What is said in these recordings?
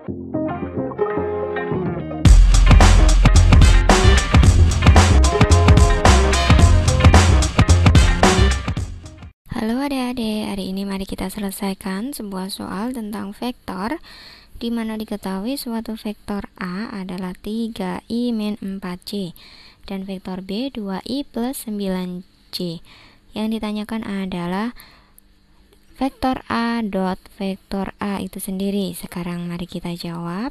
Halo adik-adik, hari ini mari kita selesaikan sebuah soal tentang vektor di mana diketahui suatu vektor A adalah 3i min 4c dan vektor B 2i plus 9c. Yang ditanyakan adalah vektor A dot vektor A itu sendiri. Sekarang mari kita jawab.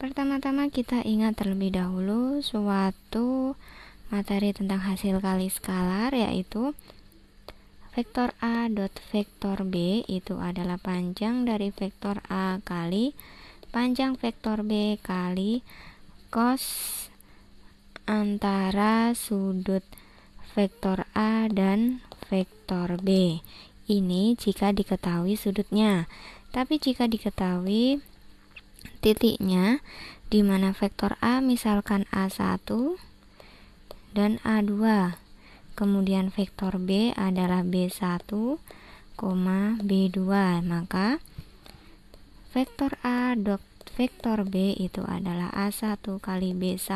Pertama-tama kita ingat terlebih dahulu suatu materi tentang hasil kali skalar yaitu vektor A dot vektor B itu adalah panjang dari vektor A kali panjang vektor B kali cos antara sudut vektor A dan vektor B ini jika diketahui sudutnya. Tapi jika diketahui titiknya di mana vektor A misalkan A1 dan A2. Kemudian vektor B adalah B1, B2. Maka vektor A dot vektor B itu adalah A1 kali B1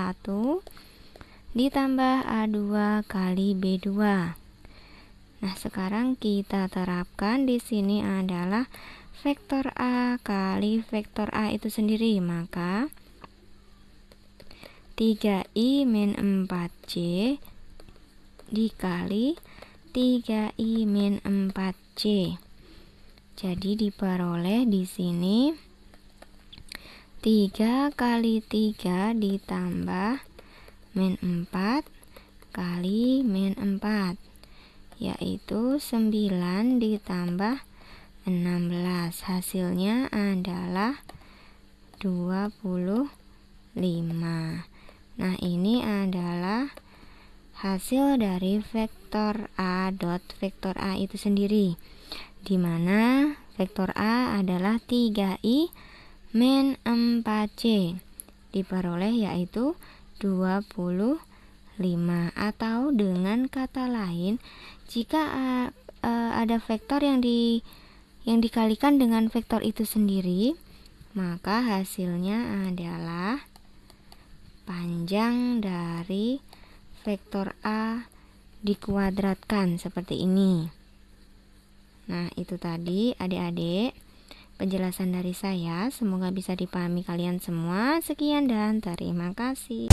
ditambah A2 kali B2 Nah, sekarang kita terapkan di sini adalah vektor A kali vektor A itu sendiri, maka 3i min 4c dikali 3i min 4c. Jadi diperoleh di sini 3 kali 3 ditambah min 4 kali min 4 yaitu 9 ditambah 16 hasilnya adalah 25 nah ini adalah hasil dari vektor A dot vektor A itu sendiri dimana vektor A adalah 3i min 4c diperoleh yaitu 25 5 atau dengan kata lain jika eh, eh, ada vektor yang di yang dikalikan dengan vektor itu sendiri maka hasilnya adalah panjang dari vektor A dikuadratkan seperti ini nah itu tadi adik-adik penjelasan dari saya. Semoga bisa dipahami kalian semua. Sekian dan terima kasih.